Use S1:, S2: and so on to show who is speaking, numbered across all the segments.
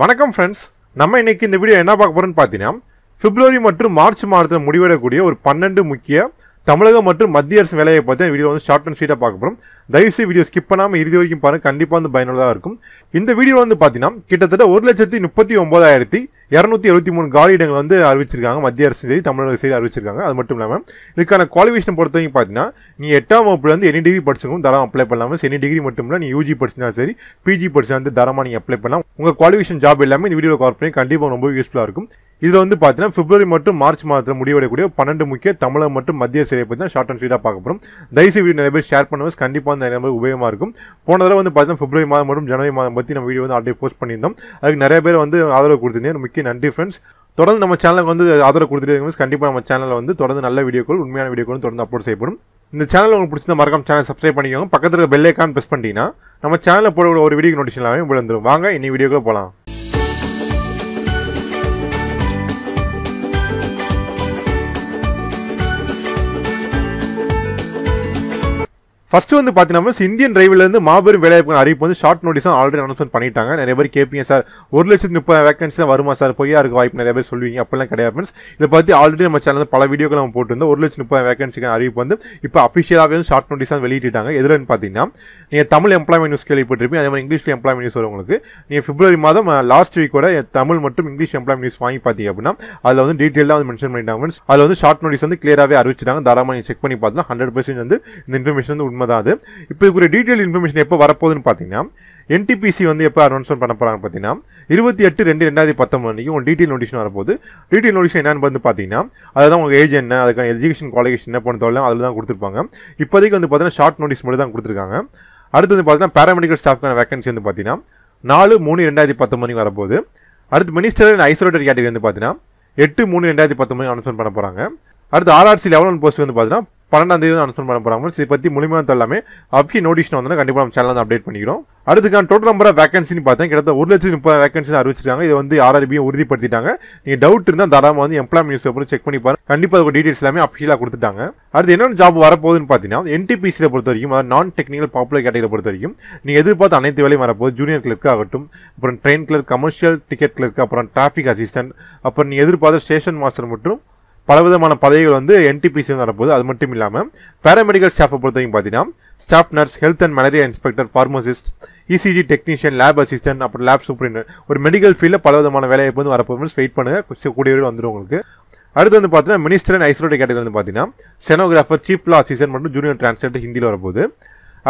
S1: வணக்கம் ஃப்ரெண்ட்ஸ் நம்ம இன்னைக்கு இந்த வீடியோ என்ன பார்க்க போறோம்னு பார்த்தீங்கன்னா பிப்ரவரி மற்றும் மார்ச் மாதத்தில் முடிவெடக்கூடிய ஒரு பன்னெண்டு முக்கிய தமிழகம் மற்றும் மத்திய அரசு வேலையை பற்றி வீடியோ வந்து ஷார்ட் அண்ட் ஸ்வீட்டாக பார்க்க போகிறோம் தயவுசெய்து வீடியோ ஸ்கிப் பண்ணாமல் இறுதி வரைக்கும் பாருங்கள் கண்டிப்பாக வந்து பயனுள்ளதாக இருக்கும் இந்த வீடியோ வந்து பார்த்தீங்கன்னா கிட்டத்தட்ட ஒரு லட்சத்தி முப்பத்தி ஒன்பதாயிரத்தி இரநூத்தி எழுபத்தி மூணு காலி இடங்கள் வந்து அறிவிச்சிருக்காங்க மத்திய அரசு சரி தமிழக சரி அறிவிச்சிருக்காங்க அது மட்டும் இல்லாமல் இதுக்கான குவாலிஃபிகேஷன் பொறுத்த வரைக்கும் பார்த்தீங்கன்னா நீ எட்டாம் வகுப்புலேருந்து எனி டிகிரி படிச்சவங்க தரம் அப்ளை பண்ணலாம் எனி டிகிரி மட்டும் இல்லை நீ யூஜி படிச்சாலும் சரி பிஜி படிச்சா வந்து தரமாக நீங்கள் அப்ளை பண்ணலாம் உங்கள் குவாலிஃபிகேஷன் ஜாப் எல்லாமே இந்த வீடியோ கவர் பண்ணி கண்டிப்பாக ரொம்ப யூஸ்ஃபுல்லாக இருக்கும் இதில் வந்து பார்த்தீங்கன்னா பிப்ரவரி மற்றும் மார்ச் மாதத்தில் முடிவடையக்கூடிய பன்னெண்டு முக்கிய தமிழகம் மற்றும் மத்திய சிலை பற்றி தான் ஷார்ட் அண்ட் ஸ்வீட்டாக பார்க்கப்படும் தயவு தயவுசெய்து வீடியோ நிறைய பேர் ஷேர் பண்ணுவோம் கண்டிப்பாக அந்த நிறைய பேர் உபயோகமாக இருக்கும் போன தடவை வந்து பார்த்தீங்கன்னா பிப்ரவரி மாதம் மற்றும் ஜனவரி மாதம் பற்றி நம்ம வீடியோ வந்து ஆல்ரெடி போஸ்ட் பண்ணியிருந்தோம் அதுக்கு நிறைய பேர் வந்து ஆதரவு கொடுத்துருந்தேன் முக்கிய வித் நன்றி ஃப்ரெண்ட்ஸ் தொடர்ந்து நம்ம சேனலுக்கு வந்து ஆதரவு கொடுத்துட்டு இருக்கும் கண்டிப்பாக நம்ம சேனலில் வந்து தொடர்ந்து நல்ல வீடியோக்கள் உண்மையான வீடியோக்கள் தொடர்ந்து அப்லோட் செய்யப்படும் இந்த சேனல் உங்களுக்கு பிடிச்சிருந்த மறக்காம சேனல் சப்ஸ்கிரைப் பண்ணிக்கோங்க பக்கத்தில் பெல் ஐக்கான் ப்ரெஸ் பண்ணிட்டீங்கன்னா நம்ம சேனலில் போட ஒரு வீடியோ நோட்டிஃபிகேஷன் எல்லாமே வந்துடும் வாங்க இன்னி வீடியோக்கு போகலாம் ஃபர்ஸ்ட் வந்து பார்த்தீங்கன்னா இந்தியன் டிரைவ்லேருந்து மாபெரும் வேலைவாய்ப்பு அறிவிப்பு வந்து ஷார்ட் நோட்டீஸாக ஆல்ரெடி அனௌன்ஸ்மெண்ட் பண்ணிட்டாங்க நிறைய பேர் கேட்பீங்க சார் ஒரு லட்சத்து முப்பது வேகன்சி தான் வருமா சார் பொய்யா இருக்க வாய்ப்பு நிறைய பேர் சொல்லுவீங்க அப்படிலாம் கிடையாது ஃப்ரெண்ட்ஸ் இதை பற்றி ஆல்ரெடி நம்ம சேனல் பல வீடியோக்கள் நம்ம போட்டுருந்தோம் ஒரு லட்சத்து முப்பது வேகன்சிக்கான அறிவிப்பு வந்து இப்போ அஃபிஷியலாகவே வந்து ஷார்ட் நோட்டீஸாக வெளியிட்டாங்க எதுலன்னு பார்த்தீங்கன்னா நீங்கள் தமிழ் எம்ப்ளாய்மெண்ட் நியூஸ் கேள்விப்பட்டிருப்பீங்க அதே மாதிரி இங்கிலீஷ் எம்ப்ளாய்மெண்ட் நியூஸ் உங்களுக்கு நீங்கள் பிப்ரவரி மாதம் லாஸ்ட் வீக் கூட தமிழ் மற்றும் இங்கிலீஷ் எம்ப்ளாய்மெண்ட் நியூஸ் வாங்கி பார்த்தீங்க அப்படின்னா அதில் வந்து டீட்டெயிலாக வந்து மென்ஷன் பண்ணிட்டாங்க ஃப்ரெண்ட்ஸ் அதில் வந்து ஷார்ட் நோட்டீஸ் வந்து கிளியராகவே அறிவிச்சிட்டாங்க தாராளமாக நீங்கள் செக் பண்ணி பார்த்தீங்கன்னா ஹண்ட்ரட் பர்சன்ட் வந்து இந்த இன்ஃபர்மேஷன் வந்து உண்மை தான் அது இப்போ இதுக்குரிய டீட்டெயில் இன்ஃபர்மேஷன் எப்போ வரப்போகுதுன்னு பார்த்தீங்கன்னா என்டிபிசி வந்து எப்போ அனௌன்ஸ்மெண்ட் பண்ண போகிறாங்க பார்த்தீங்கன்னா இருபத்தி எட்டு ரெண்டு ரெண்டாயிரத்தி பத்தொம்பது அன்றைக்கி உங்கள் டீட்டெயில் நோட்டிஷன் வரப்போது டீட்டெயில் நோட்டீஷன் என்னன்னு வந்து பார்த்தீங்கன்னா அதுதான் உங்கள் ஏஜ் என்ன அதுக்கான எஜுகேஷன் குவாலிஃபிகேஷன் என்ன பண்ணுறதெல்லாம் அதில் தான் கொடுத்துருப்பாங்க இப்போதைக்கு வந்து பார்த்தீங்கன்னா ஷார்ட் நோட்டீஸ் மட்டும் தான் கொடுத்துருக்காங்க அடுத்து வந்து பார்த்தீங்கன்னா பேராமெடிக்கல் ஸ்டாஃப்க்கான வேகன்சி வந்து பார்த்தீங்கன்னா நாலு மூணு ரெண்டாயிரத்தி பத்தொம்பதுக்கு வரப்போது அடுத்து மினிஸ்டர் அண்ட் ஐசோலேட்டட் கேட்டகரி வந்து பார்த்தீங்கன்னா எட்டு மூணு ரெண்டாயிரத்தி பத்தொம்பது அனௌன்ஸ்மெண்ட் பண்ண போகிறாங்க அடுத்து ஆர்ஆர்சி லெவல் ஒன் போஸ்ட் வந்து பார்த்தீங்கன்னா பன்னெண்டாம் தேதி அனௌன்ஸ் பண்ண போறாங்க இதை பற்றி முழுமையாக எல்லாமே அப்படி நோட்டிஷன் வந்து கண்டிப்பாக நம்ம சேனல் அப்டேட் பண்ணிக்கிறோம் அடுத்துக்கான டோட்டல் நம்பர் வேகன்சின்னு பார்த்தேன் கிட்டத்தட்ட ஒரு லட்சத்து முப்பது வேகன்சி அறிவிச்சிருக்காங்க இதை வந்து ஆர்ஆர்பியும் உறுதிப்படுத்திட்டாங்க நீங்கள் டவுட் இருந்தால் தாராளமாக வந்து எம்ப்ளாய்மெண்ட் நியூஸ் பேப்பர் செக் பண்ணி பாருங்க கண்டிப்பாக அதுக்கு டீடைல்ஸ் எல்லாமே அஃபிஷியலாக கொடுத்துட்டாங்க அடுத்து என்னென்ன ஜாப் வரப்போகுதுன்னு பார்த்தீங்கன்னா என்டிபிசியில் பொறுத்த வரைக்கும் அதாவது நான் டெக்னிக்கல் பாப்புலர் கேட்டகரி பொறுத்த வரைக்கும் நீங்கள் எதிர்பார்த்து அனைத்து வேலையும் வரப்போகுது ஜூனியர் கிளர்க் ஆகட்டும் அப்புறம் train clerk commercial ticket clerk அப்புறம் டிராஃபிக் அசிஸ்டன்ட் அப்புறம் நீங்கள் எதிர்பார்த்த ஸ்டேஷன் மாஸ்டர் மற்றும் பலவிதமான பதவிகள் வந்து என்டிபிசி நடப்போகுது அது மட்டும் இல்லாமல் பேராமெடிக்கல் ஸ்டாஃபை பொறுத்தவரைக்கும் பார்த்தீங்கன்னா staff nurse health and malaria inspector pharmacist ECG technician lab assistant அப்புறம் லேப் சூப்பரிண்ட் ஒரு மெடிக்கல் ஃபீல்டில் பலவிதமான வேலைவாய்ப்பு வந்து வரப்போ வெயிட் பண்ணுங்க கூடியவர்கள் வந்துடும் உங்களுக்கு அடுத்து வந்து பார்த்தீங்கன்னா மினிஸ்டர் அண்ட் ஐசோலேட் கேட்டகரி வந்து பார்த்தீங்கன்னா ஸ்டெனோகிராஃபர் சீஃப் லா அசிஸ்டன்ட் மற்றும் ஜூனியர் டிரான்ஸ்லேட்டர் ஹிந்தியில் வரப்போகுது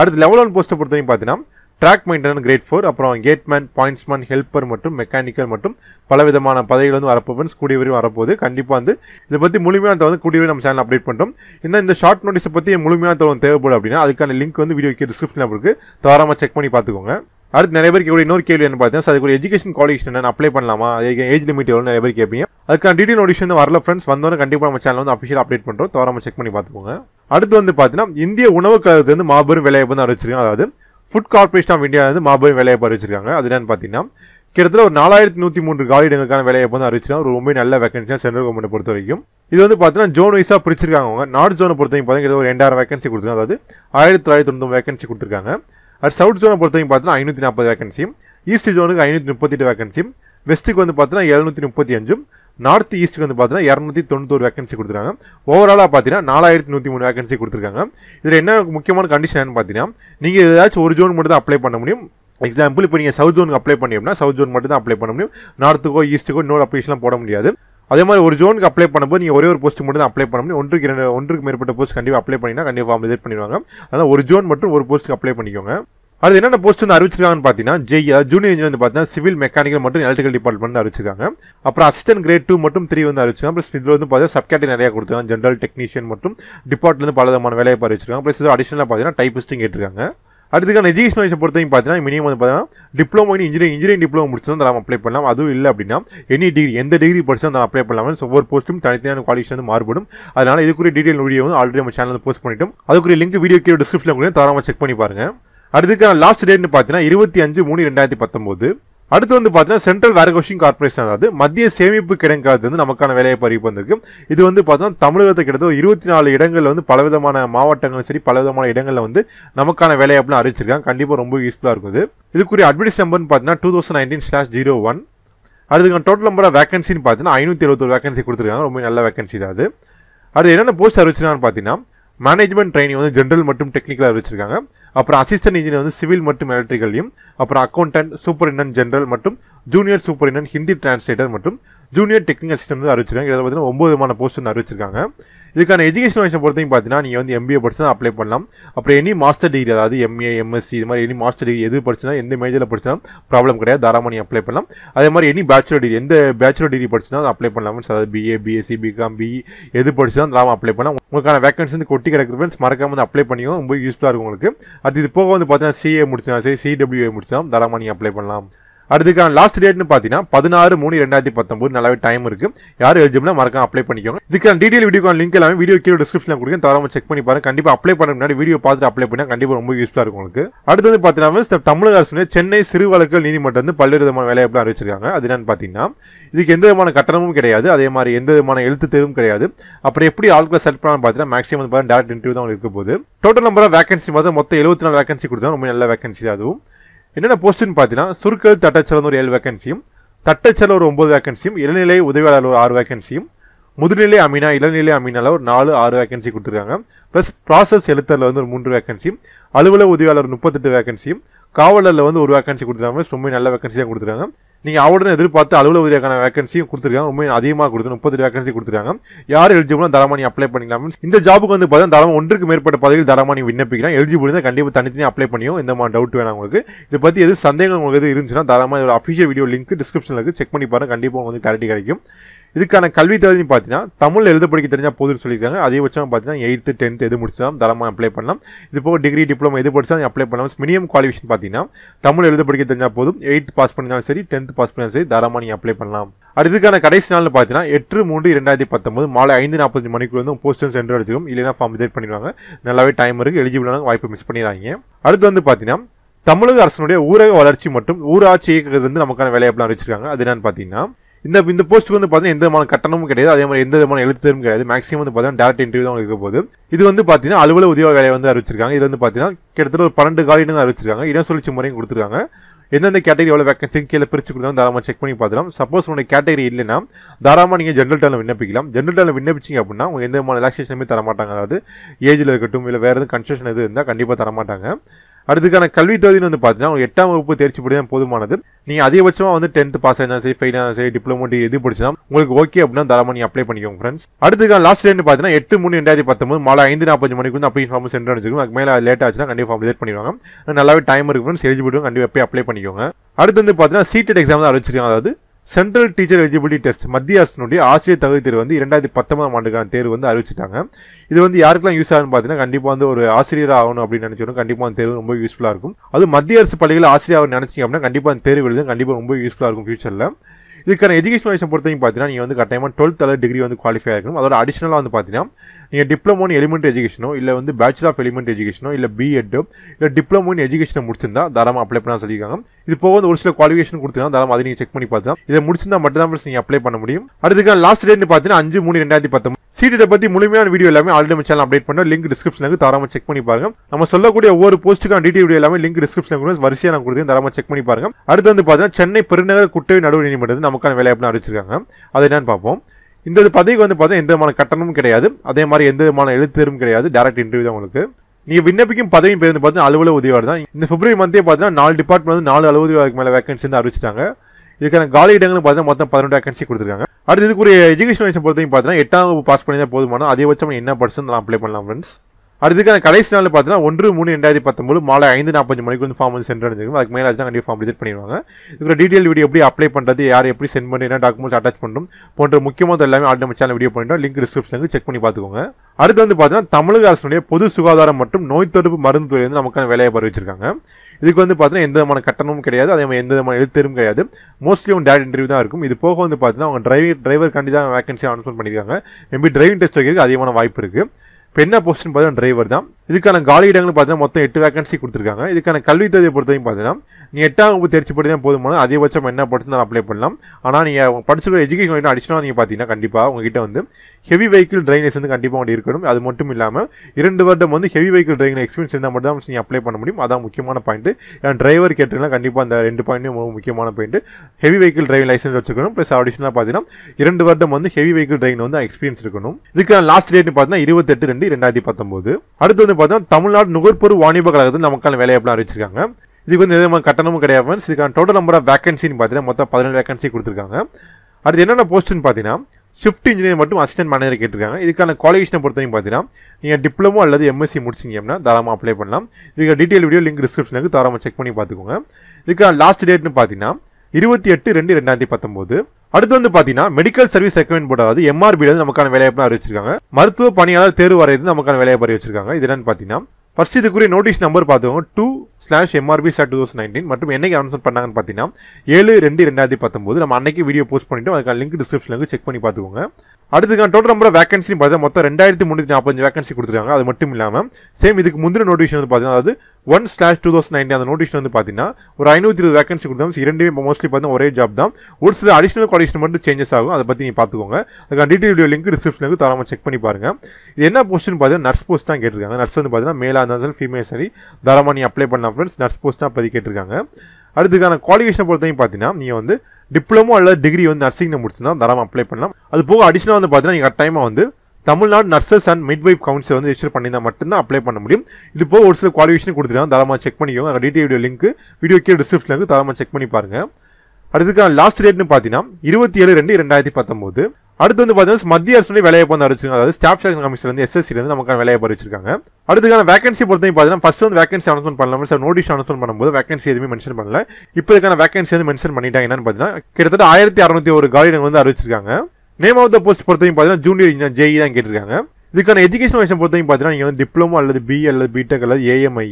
S1: அடுத்து லெவல் ஒன் போஸ்ட்டை பொறுத்தவரைக்கும் பார்த்தீங்கன்னா ட்ராக் மைண்டன் கிரேட் ஃபோர் அப்புறம் கேட்மேன் பாயிண்ட்ஸ்மேன் ஹெல்பர் மற்றும் மெக்கானிக்கல் மற்றும் பல விதமான பதவிகள் வந்து வரப்போவன்ஸ் கூடிய வரையும் வரப்போகுது கண்டிப்பாக வந்து இதை பற்றி முழுமையான வந்து கூடிய நம்ம சேனல் அப்டேட் பண்ணுறோம் இந்த இந்த ஷார்ட் நோட்டீஸை பற்றி முழுமையான தவிர தேவைப்படும் அப்படின்னா அதுக்கான லிங்க் வந்து வீடியோ டிஸ்கிரிப்ஷனில் இருக்கு தவறாமல் செக் பண்ணி பார்த்துக்கோங்க அடுத்து நிறைய பேர் கூட இன்னொரு கேள்வி என்ன பார்த்தீங்கன்னா அதுக்கு ஒரு எஜுகேஷன் காலேஜ் என்ன அப்ளை பண்ணலாமா ஏஜ் லிமிட் எவ்வளோ நிறைய பேர் கேட்பீங்க அதுக்கான டீடெயில் நோட்டீஸ் வந்து வரல ஃப்ரெண்ட்ஸ் வந்தோன்னு கண்டிப்பாக நம்ம சேனல் வந்து அஃபிஷியல் அப்டேட் பண்ணுறோம் தவறாமல் செக் பண்ணி பார்த்துக்கோங்க அடுத்து வந்து பார்த்தீங்கன்னா இந்திய உணவு கழகத்தை வந்து மாபெரும் விளையாட்டு வந்து அறிவிச்சிருக்காங்க அதாவது ஃபுட் கார்பரேஷன் ஆஃப் இந்தியா வந்து மாபெரும் வேலையை அறிவிச்சிருக்காங்க அது என்னன்னு பார்த்தீங்கன்னா கிட்டத்தட்ட ஒரு நாலாயிரத்தி நூற்றி மூன்று காலி இடங்களுக்கான வந்து அறிவிச்சிருக்காங்க ஒரு ரொம்ப நல்ல வேகன்சியாக சென்ட்ரல் கவர்மெண்ட் பொறுத்த வரைக்கும் இது வந்து பார்த்தீங்கன்னா ஜோன் வைஸாக பிரிச்சிருக்காங்க அவங்க நார்த் ஜோனை பொறுத்த வரைக்கும் பார்த்தீங்கன்னா ஒரு ரெண்டாயிரம் வேகன்சி கொடுத்துருக்காங்க அதாவது ஆயிரத்தி தொள்ளாயிரத்தி தொண்ணூறு வேகன்சி கொடுத்துருக்காங்க அது சவுத் ஜோனை பொறுத்த வரைக்கும் பார்த்தீங்கன்னா ஐநூற்றி நாற்பது வேகன்சியும் ஈஸ்ட் ஜோனுக்கு ஐநூற்றி முப்பத்தெட்டு வேகன்சியும் வெஸ்ட்டுக்கு வந்து பார்த்தீங்கன்னா எழுநூற்றி முப்பத்தி அஞ்சும் நார்த் ஈஸ்ட்டுக்கு வந்து பார்த்தீங்கன்னா இரநூத்தி தொண்ணூத்தொரு வேகன்சி கொடுத்துருக்காங்க ஓவராலாக பார்த்தீங்கன்னா நாலாயிரத்தி நூற்றி மூணு வேகன்சி கொடுத்துருக்காங்க இதில் என்ன முக்கியமான கண்டிஷன் பார்த்தீங்கன்னா நீங்கள் ஏதாச்சும் ஒரு ஜோன் மட்டும் தான் அப்ளை பண்ண முடியும் எக்ஸாம்பிள் இப்போ நீங்கள் சவுத் ஜோனுக்கு அப்ளை பண்ணிங்கன்னா சவுத் ஜோன் மட்டும் தான் அப்ளை பண்ண முடியும் நார்த்துக்கோ ஈஸ்ட்டுக்கோ இன்னொரு அப்ளிகேஷன் போட முடியாது அதே மாதிரி ஒரு ஜோனுக்கு அப்ளை பண்ணும்போது நீங்கள் ஒரே ஒரு போஸ்ட் மட்டும் தான் அப்ளை பண்ண முடியும் ஒன்றுக்கு ஒன்றுக்கு மேற்பட்ட போஸ்ட் கண்டிப்பாக அப்ளை பண்ணிங்கன்னா கண்டிப்பாக இது பண்ணிடுவாங்க அதனால் ஒரு ஜோன் மட்டும் ஒரு போஸ்ட்டுக்கு அப்ளை பண்ணிக்கோங்க அது என்னென்ன போஸ்ட் வந்து அறிவிச்சிருக்காங்கன்னு பார்த்தீங்கன்னா ஜே ஜூனியர் இன்ஜினியர் வந்து பார்த்தீங்கன்னா சிவில் மெக்கானிக்கல் மற்றும் எலக்ட்ரிக்கல் டிபார்ட்மெண்ட் அறிவிச்சிருக்காங்க அப்புறம் அசிஸ்டன்ட் கிரேட் டூ மற்றும் த்ரீ வந்து அறிவிச்சிருக்காங்க ப்ளஸ் இதில் வந்து பார்த்தீங்கன்னா சப்கேட்டரி நிறையா கொடுத்துருக்காங்க ஜென்ரல் டெக்னீஷியன் மற்றும் டிபார்ட்மெண்ட் பல விதமான வேலையை அறிவிச்சிருக்காங்க ப்ளஸ் இது அடிஷனலாக பார்த்தீங்கன்னா டைப்பிஸ்டிங் கேட்டிருக்காங்க அடுத்துக்கான எஜுகேஷன் வைஸ் பொறுத்தவரைக்கும் பார்த்தீங்கன்னா மினிமம் வந்து பார்த்தீங்கன்னா டிப்ளமோ இன்ஜினியரிங் இன்ஜினியரிங் டிப்ளமோ தான் நம்ம அப்ளை பண்ணலாம் அதுவும் இல்லை அப்படின்னா எனி டிகிரி எந்த டிகிரி படிச்சா நம்ம அப்ளை பண்ணலாம் ஒவ்வொரு போஸ்ட்டும் தனித்தனியான குவாலிஃபிகேஷன் வந்து மாறுபடும் அதனால் இதுக்குரிய டீடைல் வீடியோ வந்து ஆல்ரெடி நம்ம சேனல் போஸ்ட் பண்ணிட்டோம் அதுக்குரிய லிங்க் வீடியோ கீழே டிஸ்கிரிப்ஷனில் கூட தாராளமாக செக் பண்ணி பாருங்கள் அடுத்துக்கான லாஸ்ட் டேட்னு பார்த்தீங்கன்னா இருபத்தி அஞ்சு மூணு ரெண்டாயிரத்தி பத்தொம்போது அடுத்து வந்து பார்த்தீங்கன்னா சென்ட்ரல் வேர்கோஷிங் கார்பரேஷன் அதாவது மத்திய சேமிப்பு கிடங்காது வந்து நமக்கான வேலைவாய்ப்பு அறிவிப்பு வந்திருக்கு இது வந்து பார்த்தோம்னா தமிழகத்தை கிட்டத்தட்ட இருபத்தி நாலு இடங்களில் வந்து பலவிதமான மாவட்டங்களும் சரி பலவிதமான இடங்களில் வந்து நமக்கான வேலைவாய்ப்புலாம் அறிவிச்சிருக்காங்க கண்டிப்பாக ரொம்ப யூஸ்ஃபுல்லாக இருக்குது இதுக்குரிய அட்வைஸ் நம்பர்னு பார்த்தீங்கன்னா two thousand nineteen slash zero one அடுத்து டோட்டல் நம்பர் ஆஃப் வேகன்சின்னு பார்த்தீங்கன்னா ஐநூற்றி எழுபத்தொரு வேகன்சி கொடுத்துருக்காங்க ரொம்ப நல்ல வேகன்சி தான் அது அது என்னென்ன போஸ்ட் அறிவிச்சிருக்காங்கன்னு பார்த்தீங்கன்னா மேனேஜ்மெண்ட் ட்ரைனிங் வந்து ஜென்ரல் மற்றும் டெக்னிக்கலாக வச்சுருக்காங்க அப்புறம் அசிஸ்டன்ட் இன்ஜினியர் வந்து சிவில் மற்றும் எலக்ட்ரிக்கல்லையும் அப்புறம் அக்கௌண்டன்ட் சூப்பர் சூப்பரிண்டன் ஜென்ரல் மற்றும் junior super superintendent Hindi translator மற்றும் ஜூனியர் டெக்னிக்கல் அசிஸ்டன்ட் வந்து அறிவிச்சிருக்காங்க இதை பார்த்தீங்கன்னா ஒம்பது மாதிரி போஸ்ட் வந்து அறிவிச்சிருக்காங்க இதுக்கான எஜுகேஷன் வயசை பொறுத்தையும் பார்த்தீங்கன்னா நீங்கள் வந்து எம்பிஏ படிச்சுனா அப்ளை பண்ணலாம் அப்புறம் எனி மாஸ்டர் டிகிரி அதாவது எம்ஏ எம்எஸ்சி இது மாதிரி எனி மாஸ்டர் டிகிரி எது படிச்சுனா எந்த மேஜரில் படிச்சாலும் ப்ராப்ளம் கிடையாது தாராளமாக நீ அப்ளை பண்ணலாம் அதே மாதிரி எனி பேச்சுலர் டிகிரி எந்த பேச்சுலர் டிகிரி படிச்சுனா அப்ளை பண்ணலாம் அதாவது பிஏ பிஎஸ்சி பிகாம் பிஇ எது படிச்சுனா தாராளமாக அப்ளை பண்ணலாம் உங்களுக்கான வேகன்சி வந்து கொட்டி கிடக்கிற ஃப்ரெண்ட்ஸ் மறக்காம வந்து அப்ளை பண்ணியும் ரொம்ப யூஸ்ஃபுல்லாக இருக்கும் உங்களுக்கு அது இது போக வந்து பார்த்தீங்கன்னா சிஏ முடிச்சா சரி சிடபிள்யூஏ முடிச்சா தாராளமாக நீ அப்ளை பண்ணலாம் அடுத்துக்கான லாஸ்ட் டேட்னு பார்த்தீங்கன்னா பதினாறு மூணு ரெண்டாயிரத்தி பத்தொம்பது நல்லாவே டைம் இருக்கு யார் எழுதினா மறக்காம அப்ளை பண்ணிக்கோங்க இதுக்கான டீடைல் வீடியோக்கான லிங்க் எல்லாமே வீடியோ கீழே டிஸ்கிரிப்ஷன் கொடுங்க தரமா செக் பண்ணி பாருங்க கண்டிப்பா அப்ளை பண்ண முன்னாடி வீடியோ பார்த்துட்டு அப்ளை பண்ணி கண்டிப்பா ரொம்ப யூஸ்ஃபுல்லா இருக்கும் உங்களுக்கு வந்து பார்த்தீங்கன்னா தமிழக அரசு சென்னை சிறு வழக்குகள் நீதிமன்றம் வந்து பல்வேறு விதமான வேலைவாய்ப்பு அறிவிச்சிருக்காங்க அது என்னன்னு பார்த்தீங்கன்னா இதுக்கு எந்த விதமான கட்டணமும் கிடையாது அதே மாதிரி எந்த விதமான எழுத்து தேர்வும் கிடையாது அப்புறம் எப்படி ஆளுக்கு செலக்ட் பண்ணு பார்த்தீங்கன்னா மேக்ஸிமம் டேரக்ட் இன்டர்வியூ தான் இருக்க போது டோட்டல் நம்பர் ஆஃப் வேகன்சி மொத்தம் மொத்தம் எழுபத்தி நாலு வேகன்சி கொடுத்தா ரொம்ப நல்ல வேகன்சி அதுவும் என்னென்ன போஸ்ட்டுன்னு பார்த்தீங்கன்னா சுருக்கல் தட்டச்சலன் ஒரு ஏழு வேக்கன்சியும் தட்டச்சலர் ஒரு ஒம்பது வேக்கன்சியும் இளநிலை உதவியாளர் ஒரு ஆறு வேகன்சியும் முதுநிலை அமீனா இளநிலை அமீனால ஒரு நாலு ஆறு வேக்கன்சி கொடுத்துருக்காங்க ப்ளஸ் ப்ராசஸ் எழுத்தரில் வந்து ஒரு மூன்று வேக்கன்சியும் அலுவலக உதவியாளர் முப்பத்தெட்டு வேக்கன்சியும் காவலரில் வந்து ஒரு வேக்கன்சி கொடுத்துருக்காங்க ரொம்ப நல்ல வேக்கன்சி தான் கொடுத்துருக்காங்க நீங்கள் அவருடன் எதிர்பார்த்து அலுவலக உதவிக்கான வேகன்சியும் கொடுத்துருக்காங்க ரொம்ப அதிகமாக கொடுத்து முப்பது வேகன்சி கொடுத்துருக்காங்க யார் எலிஜிபிளும் தரமானி நீ அப்ளை பண்ணிக்கலாம் இந்த ஜாபுக்கு வந்து பார்த்தா தரம் ஒன்றுக்கு மேற்பட்ட பதவியில் தரமானி நீ விண்ணப்பிக்கலாம் எலிஜிபிள் தான் கண்டிப்பாக தனித்தனியாக அப்ளை பண்ணியும் இந்த மாதிரி டவுட் வேணாம் உங்களுக்கு இதை பற்றி எது சந்தேகம் உங்களுக்கு எது இருந்துச்சுன்னா தரமாக ஒரு அஃபிஷியல் வீடியோ லிங்க் டிஸ்கிரிப்ஷனில் இருக்குது செக் பண்ணி பாருங்கள் கண்டிப்பாக உங்களுக்கு கிளாரிட்டி கிடைக்கும் இதுக்கான கல்வி தகுதி பார்த்தீங்கன்னா தமிழ் எழுத படிக்க தெரிஞ்சால் போதும்னு சொல்லியிருக்காங்க வச்சு பார்த்தீங்கன்னா எயித்து டென்த் எது முடிச்சாலும் தரமாக அப்ளை பண்ணலாம் இது போக டிகிரி டிப்ளமோ எது படித்தாலும் அப்ளை பண்ணலாம் மினிமம் குவாலிஃபிகேஷன் பார்த்தீங்கன்னா தமிழ் எழுத படிக்க தெரிஞ்சால் போதும் எயித்து பாஸ் பண்ணாலும் சரி டென்த் பாஸ் பண்ணாலும் சரி தரமாக நீங்கள் அப்ளை பண்ணலாம் இதுக்கான கடைசி நாள்னு பார்த்தீங்கன்னா எட்டு மூன்று இரண்டாயிரத்தி பத்தொம்போது மாலை ஐந்து நாற்பத்தஞ்சு மணிக்குள்ள வந்து போஸ்டர் சென்டர் அடிச்சிடும் இல்லைனா ஃபார்ம் ரிஜெக்ட் பண்ணிடுவாங்க நல்லாவே டைம் இருக்குது எலிஜிபிளான வாய்ப்பு மிஸ் பண்ணிடுறாங்க அடுத்து வந்து பார்த்தீங்கன்னா தமிழக அரசனுடைய ஊரக வளர்ச்சி மற்றும் ஊராட்சி இயக்கத்தில் வந்து நமக்கான வேலையெல்லாம் வச்சிருக்காங்க அது என்னன்னு பார்த்தீங்கன்னா இந்த இந்த போஸ்ட்டுக்கு வந்து பார்த்தீங்கன்னா எந்த விதமான கட்டணமும் கிடையாது அதே மாதிரி எந்த விதமான எழுத்துரும் கிடையாது மேக்ஸிமம் வந்து பார்த்தீங்கன்னா டேரக்ட் இன்டர்வியூ தான் இருக்க போகுது இது வந்து பாத்தீங்கன்னா அலுவலக உதவி வேலையை வந்து அறிவிச்சிருக்காங்க இது வந்து பார்த்தீங்கன்னா கிட்டத்தட்ட ஒரு பன்னெண்டு காலின்னு அறிவிச்சிருக்காங்க இடம் சுழற்சி முறையும் கொடுத்துருக்காங்க எந்தெந்த கேட்டகரி எவ்வளோ வேக்கன்சி கீழே பிரிச்சு கொடுத்தா தாராளமா செக் பண்ணி பாத்திரம் சப்போஸ் உங்க கேட்டகரி இல்லைன்னா தாராளமா நீங்கள் ஜென்ரல் டேர்ல விண்ணப்பிக்கலாம் ஜென்ரல் டேலில் விண்ணப்பிச்சிங்க அப்படின்னா உங்க எந்த விதமான ரிலாக்ஸேஷனுமே தர மாட்டாங்க அதாவது ஏஜில் இருக்கட்டும் இல்லை வேறு எதுவும் கன்செஷன் எது இருந்தால் கண்டிப்பாக தர மாட்டாங்க அடுத்துக்கான கல்வி தகுதின்னு வந்து பார்த்தீங்கன்னா எட்டாம் வகுப்பு தேர்ச்சி படி தான் போதுமானது நீங்கள் அதிகபட்சமாக வந்து டென்த் பாஸ் ஆயிருந்தாலும் சரி ஃபெயில் ஆனாலும் சரி டிப்ளமோ எது படிச்சா உங்களுக்கு ஓகே அப்படின்னா தாராளமாக நீங்கள் அப்ளை பண்ணிக்கோங்க ஃப்ரெண்ட்ஸ் அடுத்துக்கான லாஸ்ட் டேட் பார்த்தீங்கன்னா எட்டு மூணு ரெண்டாயிரத்தி பத்தொம்பது மாலை ஐந்து நாற்பது மணிக்கு வந்து அப்படி ஃபார்ம் சென்டர் வச்சுக்கோங்க அதுக்கு மேலே லேட் ஆச்சுன்னா கண்டிப்பாக ஃபார்ம் ரிலேட் பண்ணிடுவாங்க நல்லாவே டைம் இருக்கு ஃப்ரெண்ட்ஸ் எலிஜிபிள் கண்டிப்பாக அப்ளை பண்ணிக்கோங்க அடுத்து வந்து பார்த்தீங்கன்னா சீட்டெட் எக்ஸாம் தான் அதாவது சென்ட்ரல் டீச்சர் எலிஜிபிலிட்டி டெஸ்ட் மத்திய அரசினுடைய ஆசிரியர் தகுதி தேர்வு வந்து இரண்டாயிரத்தி பத்தொன்பதாம் ஆண்டுக்கான தேர்வு வந்து அறிவிச்சிட்டாங்க இது வந்து யாருக்கெல்லாம் யூஸ் ஆகும்னு பார்த்தீங்கன்னா கண்டிப்பாக வந்து ஒரு ஆசிரியர் ஆகணும் அப்படின்னு நினச்சோம் கண்டிப்பாக அந்த தேர்வு ரொம்ப யூஸ்ஃபுல்லாக இருக்கும் அது மத்திய அரசு பள்ளிகளில் ஆசிரியர் நினச்சிங்க அப்படின்னா கண்டிப்பாக அந்த தேர்வு எழுதும் கண்டிப்பாக ரொம்ப யூஸ்ஃபுல்லாக இருக்கும் ஃபியூச்சரில் இதுக்கான எஜுகேஷன் வயசை பொறுத்த பார்த்தீங்கன்னா நீங்கள் வந்து கட்டாயமாக டுவெல்த் அல்லது டிகிரி வந்து குவாலிஃபை ஆகணும் அதோட அடிஷனலாக வந்து பார்த்தீங்கன்னா நீங்கள் டிப்ளமோ எலிமெண்ட்ரி எஜுகேஷனோ இல்லை வந்து பேச்சுலர் ஆஃப் எலிமெண்ட் எஜுகேஷனோ இல்லை பிஎட்டோ இல்லை டிப்ளமோ எஜுகேஷனை முடிச்சிருந்தா தாராளமாக அப்ளை பண்ண சொல்லியிருக்காங்க இது போக வந்து ஒரு சில குவாலிஃபிகேஷன் கொடுத்துருக்காங்க தாராளமாக அதை நீங்கள் செக் பண்ணி பார்த்தா இதை முடிச்சிருந்தா மட்டும் தான் நீங்கள் அப்ளை பண்ண முடியும் அடுத்துக்கான லாஸ்ட் டேட்னு பார்த்தீங்கன்னா அஞ்சு மூணு ரெண்டாயிரத்தி பத்தொம்பது சீட்டை பற்றி முழுமையான வீடியோ எல்லாமே ஆல்ரெடி நம்ம சேனல் அப்டேட் பண்ணோம் லிங்க் டிஸ்கிரிப்ஷனுக்கு தராம செக் பண்ணி பாருங்க நம்ம சொல்லக்கூடிய ஒவ்வொரு போஸ்ட்டுக்கான டீடெயில் வீடியோ எல்லாமே லிங்க் டிஸ்கிரிப்ஷன் கூட வரிசையாக நான் கொடுத்து தராம செக் பண்ணி பாருங்க அடுத்து வந்து பார்த்தீங்கன்னா சென்னை பெருநகர் குட்டை நடுவு நீதிமன்றத்தில் நமக்கான வேலை அப்படின்னு அறிவிச்சிருக்காங்க அது என்னன்னு பார்ப்போம் இந்த பதவிக்கு வந்து பார்த்தீங்கன்னா எந்த விதமான கட்டணமும் கிடையாது அதே மாதிரி எந்த விதமான எழுத்தேரும் கிடையாது டேரக்ட் இன்டர்வியூ தான் உங்களுக்கு நீங்கள் விண்ணப்பிக்கும் பதவி பேர் வந்து பார்த்தீங்கன்னா அலுவலக உதவியாளர் தான் இந்த பிப்ரவரி மந்தே பார்த்தீங்கன்னா நாலு டிபார்ட்மெண்ட் வந்து நாலு அலுவலக மேலே வேகன்சி வந்து அறிவிச்சிட்டாங்க இதுக்கான காலி இடங்கள் பார்த்தீங்கன்னா மொத்தம் பதினெட்டு வேகன்சி கொடுத்துருக்காங்க அடுத்து இதுக்குரிய ஒரு எஜுகேஷன் விஷயம் பொறுத்தையும் பார்த்தீங்கன்னா எட்டாம் பாஸ் பண்ணி தான் போதுமான அதிகபட்சம் என்ன படிச்சு நான் அப்ளை பண்ணலாம் ஃப்ரெண்ட்ஸ் அடுத்ததுக்கான கடைசி நாள் பார்த்தீங்கன்னா ஒன்று மூணு ரெண்டாயிரத்தி பத்தொம்பது மாலை ஐந்து நாற்பத்தஞ்சு மணிக்கு வந்து ஃபார்ம் வந்து சென்ட் அடிச்சிருக்கும் அதுக்கு மேலே தான் கண்டிப்பாக ஃபார்ம் விசிட் பண்ணிடுவாங்க இதுக்கு டீடெயில் வீடியோ எப்படி அப்ளை பண்ணுறது யார் எப்படி சென்ட் பண்ணி என்ன டாக்குமெண்ட்ஸ் அட்டாச் பண்ணும் போன்ற முக்கியமான எல்லாமே ஆட் நம்ம சேனல் வீடியோ பண்ணிட்டோம் லிங்க் டிஸ்கிரிப்ஷனுக்கு செக் பண்ணி பார்த்துக்கோங்க அடுத்து வந்து பார்த்தீங்கன்னா தமிழக அரசுடைய பொது சுகாதாரம் மற்றும் நோய் தொடர்பு மருந்து துறை வந்து நமக்கான வேலையை பரவிச்சிருக்காங்க இதுக்கு வந்து பார்த்தீங்கன்னா எந்த விதமான கட்டணமும் கிடையாது அதே மாதிரி எந்த விதமான எழுத்தரும் கிடையாது மோஸ்ட்லி உன் டேட் இன்டர்வியூ தான் இருக்கும் இது போக வந்து பார்த்தீங்கன்னா அவங்க டிரைவர் டிரைவருக்காண்டி தான் வேகன்சி அனௌன்ஸ்மெண்ட் பண்ணியிருக்காங்க மேபி டிரைவிங் டெஸ்ட் வைக்கிறதுக்கு அதிகமான வாய்ப்பு இருக்குது இப்போ என்ன போஸ்ட்னு பார்த்தீங்கன்னா டிரைவர் தான் இதுக்கான காலி இடங்கள் பார்த்தீங்கன்னா மொத்தம் எட்டு வேகன்சி கொடுத்துருக்காங்க இதுக்கான கல்வி தகுதியை பொறுத்தவரைக்கும் பார்த்தீங்கன்னா நீ எட்டாம் வகுப்பு தேர்ச்சி படி தான் போதுமான அதிகபட்சம் என்ன படிச்சிருந்தாலும் அப்ளை பண்ணலாம் ஆனால் நீங்கள் படிச்சிருக்க எஜுகேஷன் அடிஷனாக நீங்கள் பார்த்தீங்கன்னா கண்டிப்பாக உங்ககிட்ட வந்து ஹெவி வெஹிக்கிள் ட்ரைனேஸ் வந்து கண்டிப்பாக உங்கள்கிட்ட இருக்கணும் அது மட்டும் இல்லாமல் இரண்டு வருடம் வந்து ஹெவி வெஹிக்கிள் டிரைவிங் எக்ஸ்பீரியன்ஸ் இருந்தால் மட்டும் தான் நீங்கள் அப்ளை பண்ண முடியும் அதான் முக்கியமான பாயிண்ட் ஏன்னா டிரைவர் கேட்டீங்கன்னா கண்டிப்பாக அந்த ரெண்டு பாயிண்ட்டும் ரொம்ப முக்கியமான point heavy vehicle drive licence வச்சுக்கணும் ப்ளஸ் அடிஷனலாக பார்த்தீங்கன்னா இரண்டு வருடம் வந்து ஹெவி வெஹிக்கிள் டிரைவிங் வந்து எக்ஸ்பீரியன்ஸ் இருக்கணும் இதுக்கான லாஸ்ட் டேட்னு பார்த்தீங்கன்னா இருபத்தெட்டு ரெண்டு ரெண்டாயிரத்தி பத்தொன்பது அடுத்து வந்து பார்த்தோம்னா தமிழ்நாடு நுகர்பொரு வாணிப கழகத்தில் நமக்கான வேலைவாய்ப்பு அறிவிச்சிருக்காங்க இதுக்கு வந்து எதுவும் கட்டணமும் கிடையாது இதுக்கான டோட்டல் நம்பர் ஆஃப் வேகன்சின்னு பார்த்தீங்கன்னா மொத்தம் பதினேழு வேகன்சி கொடுத்துருக்காங்க அடுத்து என்னென்ன போஸ்ட்டுன்னு பார்த்தீங்கன்னா ஷிஃப்ட் இன்ஜினியர் மட்டும் அசிஸ்டன்ட் மேனேஜர் கேட்டிருக்காங்க இதுக்கான குவாலிஃபிகேஷனை பொறுத்தவரைக்கும் பார்த்தீங்கன்னா நீங்கள் டிப்ளமோ அல்லது எம்எஸ்சி அப்படின்னா தாராளமாக அப்ளை பண்ணலாம் இதுக்கு டீட்டெயில் வீடியோ லிங்க் டிஸ்கிரிப்ஷனுக்கு தாராளமாக செக் பண்ணி பார்த்துக்கோங்க இதுக்கான லாஸ்ட் டேட்னு பார்த்தீங்கன்னா இருபத்தி எட்டு ரெண்டு ரெண்டாயிரத்தி பத்தொன்பது அடுத்து வந்து பார்த்தீங்கன்னா மெடிக்கல் சர்வீஸ் ரெக்கமெண்ட் போர்டு அதாவது எம்ஆர்பி வந்து நமக்கான வேலைவாய்ப்பு அறிவிச்சிருக்காங்க மருத்துவ பணியாளர் தேர்வு வரையது நமக்கான வேலையை அறிவிச்சிருக்காங்க இது என்னன்னு பார்த்தீங்கன்னா ஃபர்ஸ்ட் இதுக்குரிய நோட்டீஸ் நம்பர் பார்த்துக்கோங்க two slash MRB sir two thousand nineteen மற்றும் என்னைக்கு அனௌன்ஸ் பண்ணாங்கன்னு பார்த்தீங்கன்னா ஏழு ரெண்டு ரெண்டாயிரத்தி பத்தொம்போது நம்ம அன்னைக்கு வீடியோ போஸ்ட் பண்ணிவிட்டு அதுக்கான லிங்க் டிஸ்கிரிப்ஷனில் செக் பண்ணி பார்த்துக்கோங்க அடுத்துக்கான டோட்டல் நம்பர் வேகன்சி பார்த்தா மொத்தம் ரெண்டாயிரத்தி முந்நூற்றி நாற்பது வேகன்சி கொடுத்துருக்காங்க அது மட்டும் இல்லாமல் சேம் இதுக்கு முந்தின நோட்டிஃபிகேஷன் வந்து பார்த்தீங்கன்னா அதாவது one slash two thousand ninety அந்த நோட்டிஃபிகேஷன் வந்து பார்த்தீங்கன்னா ஒரு ஐநூற்றி இருபது வேகன்சி கொடுத்தாங்க இரண்டுமே மோஸ்ட்லி பார்த்தீங்கன்னா ஒரே ஜாப் தான் ஒரு சில அடிஷனல் குவாலிஃபிகேஷன் மட்டும் சேஞ்சஸ் ஆகும் அதை பற்றி நீ பார்த்துக்கோங்க அதுக்கான டீட்டெயில் வீடியோ லிங்க் டிஸ்கிரிப்ஷனுக்கு தரமாக செக் பண்ணி பாருங்கள் இது என்ன போஸ்ட்னு பார்த்தீங்கன்னா நர்ஸ் போஸ்ட் தான் கேட்டிருக்காங்க நர்ஸ் வந்து பார்த்தீங்கன்னா மேலாக இருந்தாலும் ஃபீமேல் சரி தரமாக நீ அப்ளை பண்ண கான்ஃபிடன்ஸ் நர்ஸ் போஸ்ட்டாக பதிவு கேட்டிருக்காங்க அடுத்துக்கான குவாலிஃபிகேஷன் பொறுத்தையும் பார்த்தீங்கன்னா நீங்கள் வந்து டிப்ளமோ அல்லது டிகிரி வந்து நர்சிங்கில் முடிச்சுன்னா தரமாக அப்ளை பண்ணலாம் அது போக அடிஷனலாக வந்து பார்த்தீங்கன்னா நீங்கள் கட்டாயமாக வந்து Tamil Nadu nurses and midwife council வந்து ரெஜிஸ்டர் பண்ணியிருந்தால் மட்டும்தான் அப்ளை பண்ண முடியும் இது போக ஒரு சில குவாலிஃபிகேஷன் கொடுத்துருக்காங்க தரமாக செக் பண்ணிக்கோங்க அங்கே டீட்டெயில் வீடியோ லிங்க் வீடியோ கீழே டிஸ்கிரிப்ஷனில் தரமாக செக் பண்ணி பாருங்கள் அடுத்துக்கான லாஸ்ட் டேட்னு பார்த்தீங்கன்னா இருபத்தி ஏழு ரெண்டு ரெண்டாயிரத்தி பத்தொம்போது அடுத்து வந்து பார்த்தீங்கன்னா மத்திய அரசுடைய வேலையை வந்து அடிச்சிருக்காங்க அதாவது ஸ்டாஃப் செலக்ஷன் கமிஷன் வந்து எஸ்எஸ்சி வந்து நமக்கான வேலையை வச்சிருக்காங்க அடுத்துக்கான வேகன்சி பொறுத்தையும் பார்த்தீங்கன்னா ஃபர்ஸ்ட் வந்து வேகன்சி அனௌன்ஸ் பண்ணலாம் சார் நோட்டீஸ் அனௌன்ஸ் பண்ணும்போது வேகன்சி எதுவுமே மென்ஷன் பண்ணல இப்போ இதுக்கான வேகன்சி வந்து மென்ஷன் பண்ணிட்டாங்க என்னன்னு பார்த்தீங்கன்னா கிட்டத்தட்ட ஆயிரத்தி அறுநூத்தி ஒரு காலிடங்கள் வந்து அறிவிச்சிருக்காங்க நேம் ஆஃப் த போஸ்ட் பொறுத்தையும் பார்த்தீங்கன்னா ஜூனியர் இன்ஜினியர் ஜேஇ தான் கேட்டிருக்காங்க இதுக்கான எஜுகேஷன் விஷயம் பொறுத்தவரைக்கும் பார்த்தீங்கன்னா நீங்கள் வந்து டிப்ளமோ அல்லது பி அல்லது பிடெக் அல்லது ஏஎம்ஐ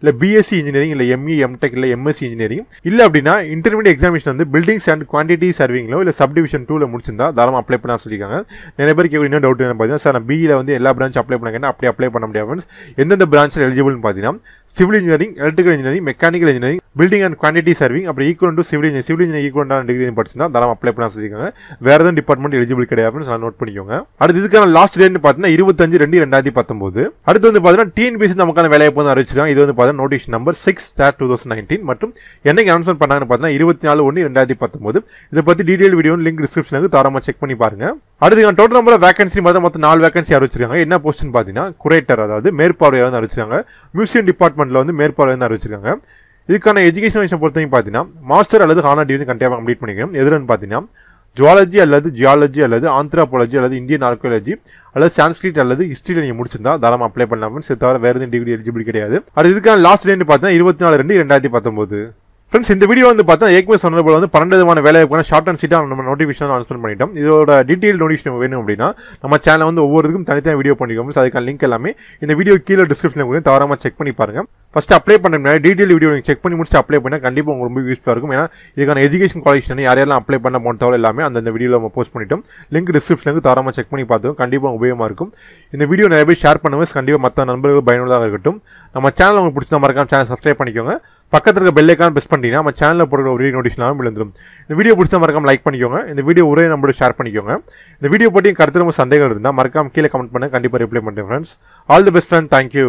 S1: இல்லை பிஎஸ்சி இன்ஜினியரிங் இல்லை எம்இ எம்டெக் இல்லை எம்எஸ்சி இன்ஜினியரிங் இல்லை அப்படின்னா இன்டர்மீடியட் எக்ஸாமினேஷன் வந்து பில்டிங்ஸ் அண்ட் குவான்டிட்டி சர்விங்லோ இல்லை சப் டிவிஷன் டூவில் முடிச்சிருந்தா தாராளமாக அப்ளை பண்ண சொல்லியிருக்காங்க நிறைய பேருக்கு என்ன டவுட் என்ன பார்த்தீங்கன்னா சார் நான் பிஇயில் வந்து எல்லா பிரான்ச் அப்ளை பண்ணாங்கன்னா அப்படி அப்ளை பண்ண முடியாது எந்தெந்த பிரான்ச்சில் எலிஜிபிள்னு பார்த்தீங்கன்னா civil engineering electrical engineering mechanical engineering building and quantity surveying அப்படி equal to civil engineer civil engineering ஈக்குவலான டிகிரி படிச்சுன்னா தாராளம் அப்ளை பண்ண சொல்லியிருக்காங்க வேறு எதுவும் டிபார்ட்மெண்ட் எலிஜிபிள் கிடையாது சொல்லி நோட் பண்ணிக்கோங்க அடுத்து இதுக்கான லாஸ்ட் டேட் பார்த்தீங்கன்னா இருபத்தஞ்சு ரெண்டு ரெண்டாயிரத்தி பத்தொன்பது அடுத்து வந்து பார்த்தீங்கன்னா டிஎன்பிசி நமக்கான வேலையை போது அறிவிச்சிருக்காங்க இது வந்து பார்த்தீங்கன்னா notice number six star two thousand nineteen மற்றும் என்னைக்கு அனௌன்ஸ்மெண்ட் பண்ணாங்கன்னு பார்த்தீங்கன்னா இருபத்தி நாலு ஒன்று ரெண்டாயிரத்தி பத்தொம்போது இதை பற்றி டீடைல் வீடியோ லிங்க் டிஸ்கிரிப்ஷனுக்கு தாராளமாக செக் பண்ணி பாருங்க அடுத்து டோட்டல் நம்பர் வேகன்சி மொத்தம் மொத்தம் நாலு வேகன்சி அறிவிச்சிருக்காங்க என்ன போஸ்ட்னு பார்த்தீங்கன்னா குரேட்டர் அதாவது மேற்பார்வையாக அறிவிச்சிருக்காங்க மியூசியம் டிபார்ட்மெண்ட்டில் வந்து மேற்பார்வை வந்து அறிவிச்சிருக்காங்க இதுக்கான எஜுகேஷன் விஷயம் பொறுத்தவரைக்கும் பார்த்தீங்கன்னா மாஸ்டர் அல்லது ஹானர் டிகிரி கண்டிப்பாக கம்ப்ளீட் பண்ணிக்கணும் எதுன்னு பார்த்தீங்கன்னா ஜுவாலஜி அல்லது ஜியாலஜி அல்லது ஆந்த்ராபாலஜி அல்லது இந்தியன் ஆர்கியாலஜி அல்லது சான்ஸ்கிரிட் அல்லது ஹிஸ்ட்ரியில் நீங்கள் முடிச்சிருந்தா தாராளமாக அப்ளை பண்ணலாம் தவிர வேறு எதுவும் டிகிரி எலிஜிபிள் கிடையாது அது இதுக்கான லாஸ்ட் டேட்னு பார்த்தீங்கன்னா இருபத்தி நாலு ரெண்டு ரெண்டாயிரத்தி பத்தொம்போது ஃப்ரெண்ட்ஸ் இந்த வீடியோ வந்து பார்த்தா ஏற்கனவே சொன்னது போல வந்து பன்னெண்டு விதமான வேலை ஷார்ட் அண்ட் சீட்டாக நம்ம நோட்டிஃபிகேஷன் அனுப்பன் பண்ணிட்டோம் இதோட டீட்டெயில் நோட்டிஃபிகேஷன் வேணும் அப்படின்னா நம்ம சேனல் வந்து ஒவ்வொருக்கும் தனித்தான் வீடியோ பண்ணிக்கோம் அதுக்கான லிங்க் எல்லாமே இந்த வீடியோ கீழே டிஸ்கிரிப்ஷனில் கொடுத்து தவறாமல் செக் பண்ணி பாருங்க ஃபஸ்ட் அப்ளை பண்ண டீட்டெயில் வீடியோ நீங்கள் செக் பண்ணி முடிச்சு அப்ளை பண்ணால் கண்டிப்பாக உங்களுக்கு ரொம்ப யூஸ்ஃபுல்லாக இருக்கும் ஏன்னா இதுக்கான எஜுகேஷன் காலேஜ்னு யாரெல்லாம் அப்ளை பண்ண போனதாவில் எல்லாமே அந்த வீடியோவில் நம்ம போஸ்ட் பண்ணிட்டோம் லிங்க் வந்து தாராமல் செக் பண்ணி பார்த்துக்கோம் கண்டிப்பாக உபயோகமாக இருக்கும் இந்த வீடியோ நிறைய பேர் ஷேர் பண்ணுவேன் கண்டிப்பாக மற்ற நண்பர்கள் பயனுள்ளதாக இருக்கட்டும் நம்ம சேனல் உங்களுக்கு பிடிச்ச மறக்காம சேனல் சப்ஸ்கிரைப் பண்ணிக்கோங்க பக்கத்தில் இருக்க பெல்லைக்கான் பிரஸ் பண்ணிட்டீங்கன்னா நம்ம சேனலில் போடுற ஒரே வீடியோ நோட்டிஃபிகேஷன் விழுந்துடும் இந்த வீடியோ பிடிச்சா மறக்காம லைக் பண்ணிக்கோங்க இந்த வீடியோ ஒரே நம்மளோட ஷேர் பண்ணிக்கோங்க இந்த வீடியோ போட்டி கருத்து ரொம்ப சந்தேகம் இருந்தால் மறக்காம கீழே கமெண்ட் பண்ணுங்கள் கண்டிப்பாக ரிப்ளை பண்ணுறேன் friends all the best friend thank you